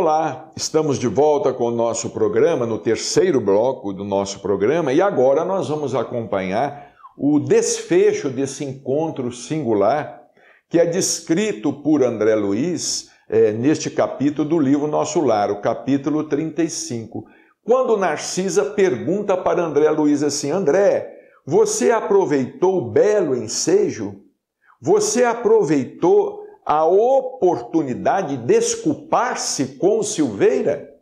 Olá, estamos de volta com o nosso programa, no terceiro bloco do nosso programa, e agora nós vamos acompanhar o desfecho desse encontro singular que é descrito por André Luiz é, neste capítulo do livro Nosso Lar, o capítulo 35. Quando Narcisa pergunta para André Luiz assim: André, você aproveitou o belo ensejo? Você aproveitou a oportunidade de desculpar-se com Silveira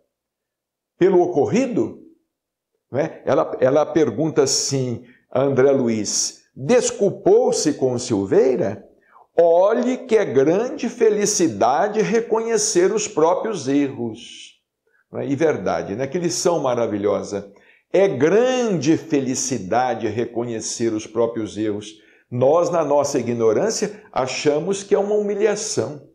pelo ocorrido? É? Ela, ela pergunta assim a André Luiz: desculpou-se com Silveira? Olhe que é grande felicidade reconhecer os próprios erros. É? E verdade, né? que lição maravilhosa. É grande felicidade reconhecer os próprios erros. Nós, na nossa ignorância, achamos que é uma humilhação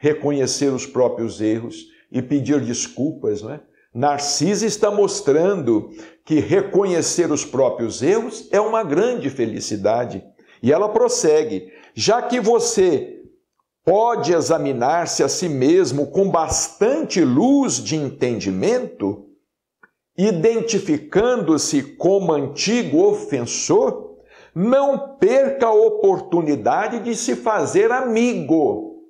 reconhecer os próprios erros e pedir desculpas, não é? Narciso está mostrando que reconhecer os próprios erros é uma grande felicidade. E ela prossegue: já que você pode examinar-se a si mesmo com bastante luz de entendimento, identificando-se como antigo ofensor, não perca a oportunidade de se fazer amigo.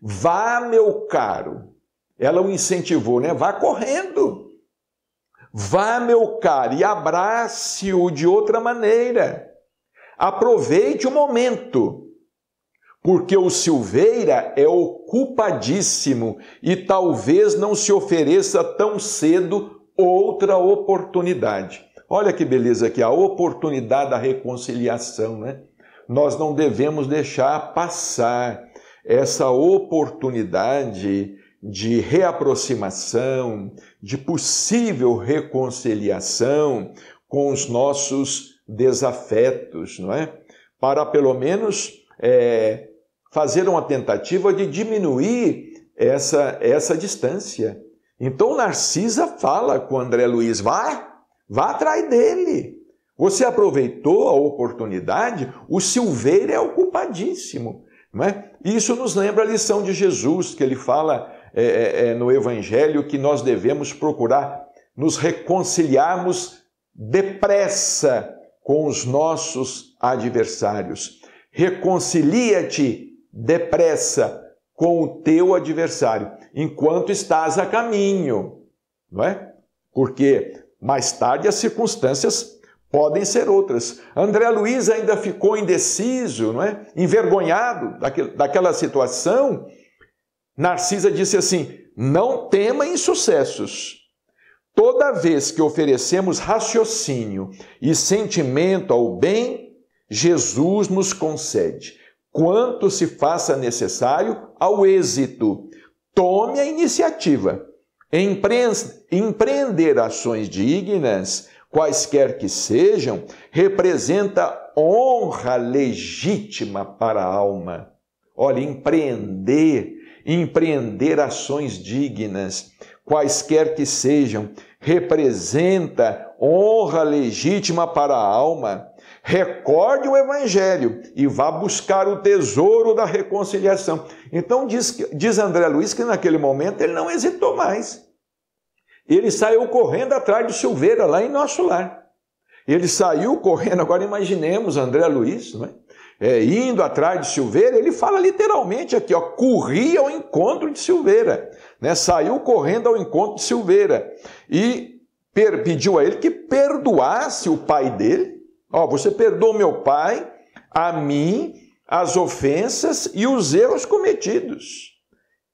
Vá, meu caro. Ela o incentivou, né? Vá correndo. Vá, meu caro, e abrace-o de outra maneira. Aproveite o momento, porque o Silveira é ocupadíssimo e talvez não se ofereça tão cedo outra oportunidade. Olha que beleza aqui, a oportunidade da reconciliação, né? Nós não devemos deixar passar essa oportunidade de reaproximação, de possível reconciliação com os nossos desafetos, não é? Para pelo menos é, fazer uma tentativa de diminuir essa, essa distância. Então Narcisa fala com André Luiz, vai, Vá atrás dele. Você aproveitou a oportunidade, o Silveira é o culpadíssimo. Não é? Isso nos lembra a lição de Jesus, que ele fala é, é, é, no Evangelho que nós devemos procurar nos reconciliarmos depressa com os nossos adversários. Reconcilia-te depressa com o teu adversário, enquanto estás a caminho, não é? Porque mais tarde, as circunstâncias podem ser outras. André Luiz ainda ficou indeciso, não é? envergonhado daquela situação. Narcisa disse assim: Não tema insucessos. Toda vez que oferecemos raciocínio e sentimento ao bem, Jesus nos concede quanto se faça necessário ao êxito. Tome a iniciativa Empreender ações dignas, quaisquer que sejam, representa honra legítima para a alma. Olha, empreender, empreender ações dignas, quaisquer que sejam, representa honra legítima para a alma. Recorde o evangelho e vá buscar o tesouro da reconciliação. Então diz, diz André Luiz que naquele momento ele não hesitou mais. Ele saiu correndo atrás de Silveira, lá em nosso lar. Ele saiu correndo, agora imaginemos André Luiz, não é? É, indo atrás de Silveira, ele fala literalmente aqui, ó, corri ao encontro de Silveira, né? Saiu correndo ao encontro de Silveira e pediu a ele que perdoasse o pai dele, Ó, você perdoou meu pai, a mim, as ofensas e os erros cometidos.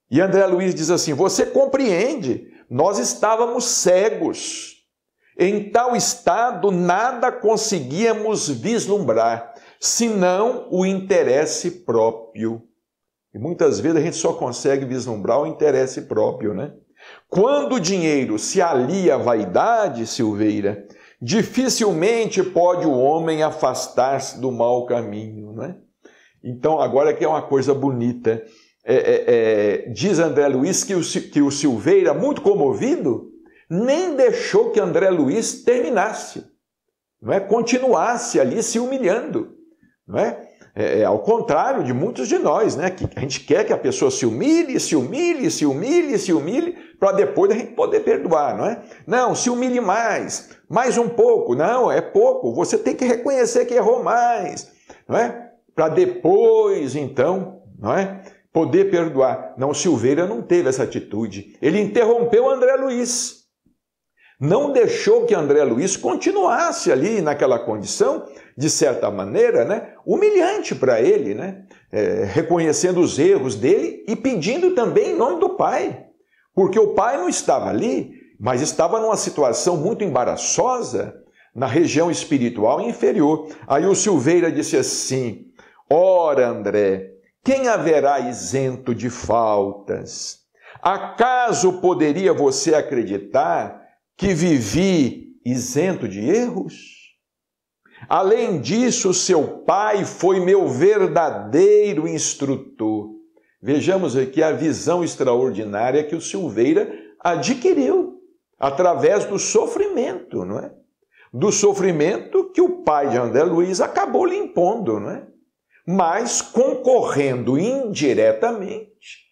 E André Luiz diz assim: Você compreende, nós estávamos cegos. Em tal estado, nada conseguíamos vislumbrar, senão o interesse próprio. E muitas vezes a gente só consegue vislumbrar o interesse próprio, né? Quando o dinheiro se alia à vaidade, Silveira, Dificilmente pode o homem afastar-se do mau caminho, não é? Então, agora que é uma coisa bonita, é, é, é, diz André Luiz que o, que o Silveira, muito comovido, nem deixou que André Luiz terminasse, não é? continuasse ali se humilhando. Não é? é? É, ao contrário de muitos de nós, né? que a gente quer que a pessoa se humilhe, se humilhe, se humilhe, se humilhe, para depois a gente poder perdoar, não é? Não, se humilhe mais, mais um pouco. Não, é pouco. Você tem que reconhecer que errou mais, não é? Para depois, então, não é? Poder perdoar. Não, Silveira não teve essa atitude. Ele interrompeu André Luiz. Não deixou que André Luiz continuasse ali naquela condição, de certa maneira, né? Humilhante para ele, né? É, reconhecendo os erros dele e pedindo também em nome do Pai. Porque o pai não estava ali, mas estava numa situação muito embaraçosa na região espiritual inferior. Aí o Silveira disse assim: Ora, André, quem haverá isento de faltas? Acaso poderia você acreditar que vivi isento de erros? Além disso, seu pai foi meu verdadeiro instrutor Vejamos aqui a visão extraordinária que o Silveira adquiriu através do sofrimento, não é? Do sofrimento que o pai de André Luiz acabou lhe impondo, não é? Mas concorrendo indiretamente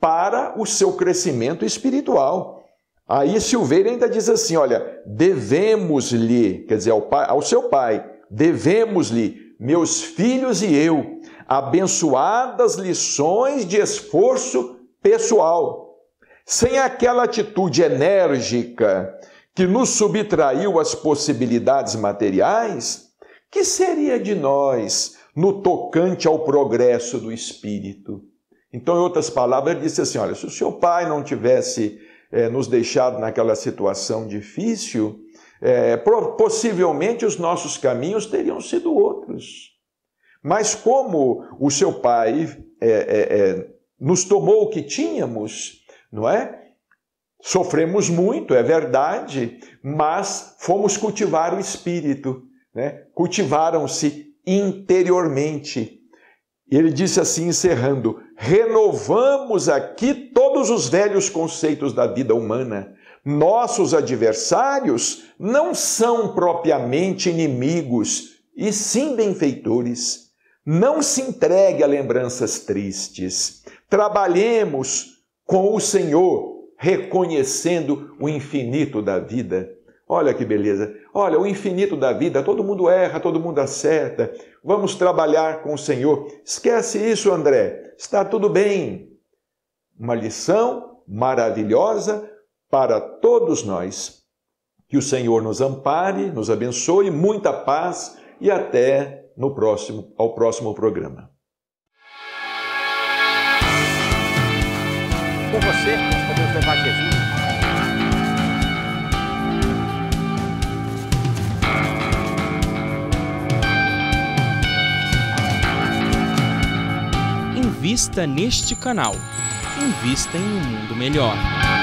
para o seu crescimento espiritual. Aí Silveira ainda diz assim: olha, devemos-lhe, quer dizer, ao, pai, ao seu pai, devemos-lhe, meus filhos e eu, abençoadas lições de esforço pessoal. Sem aquela atitude enérgica que nos subtraiu as possibilidades materiais, que seria de nós no tocante ao progresso do espírito? Então, em outras palavras, ele disse assim: olha, se o seu pai não tivesse é, nos deixado naquela situação difícil, é, possivelmente os nossos caminhos teriam sido outros. Mas como o seu pai é, é, é, nos tomou o que tínhamos, não é? Sofremos muito, é verdade, mas fomos cultivar o espírito, né? cultivaram-se interiormente. ele disse assim, encerrando: renovamos aqui todos os velhos conceitos da vida humana. Nossos adversários não são propriamente inimigos, e sim benfeitores. Não se entregue a lembranças tristes. Trabalhemos com o Senhor, reconhecendo o infinito da vida. Olha que beleza. Olha, o infinito da vida, todo mundo erra, todo mundo acerta. Vamos trabalhar com o Senhor. Esquece isso, André. Está tudo bem. Uma lição maravilhosa para todos nós. Que o Senhor nos ampare, nos abençoe, muita paz e até no próximo, ao próximo programa. Com você, podemos levar Jesus. Invista neste canal. Invista em um mundo melhor.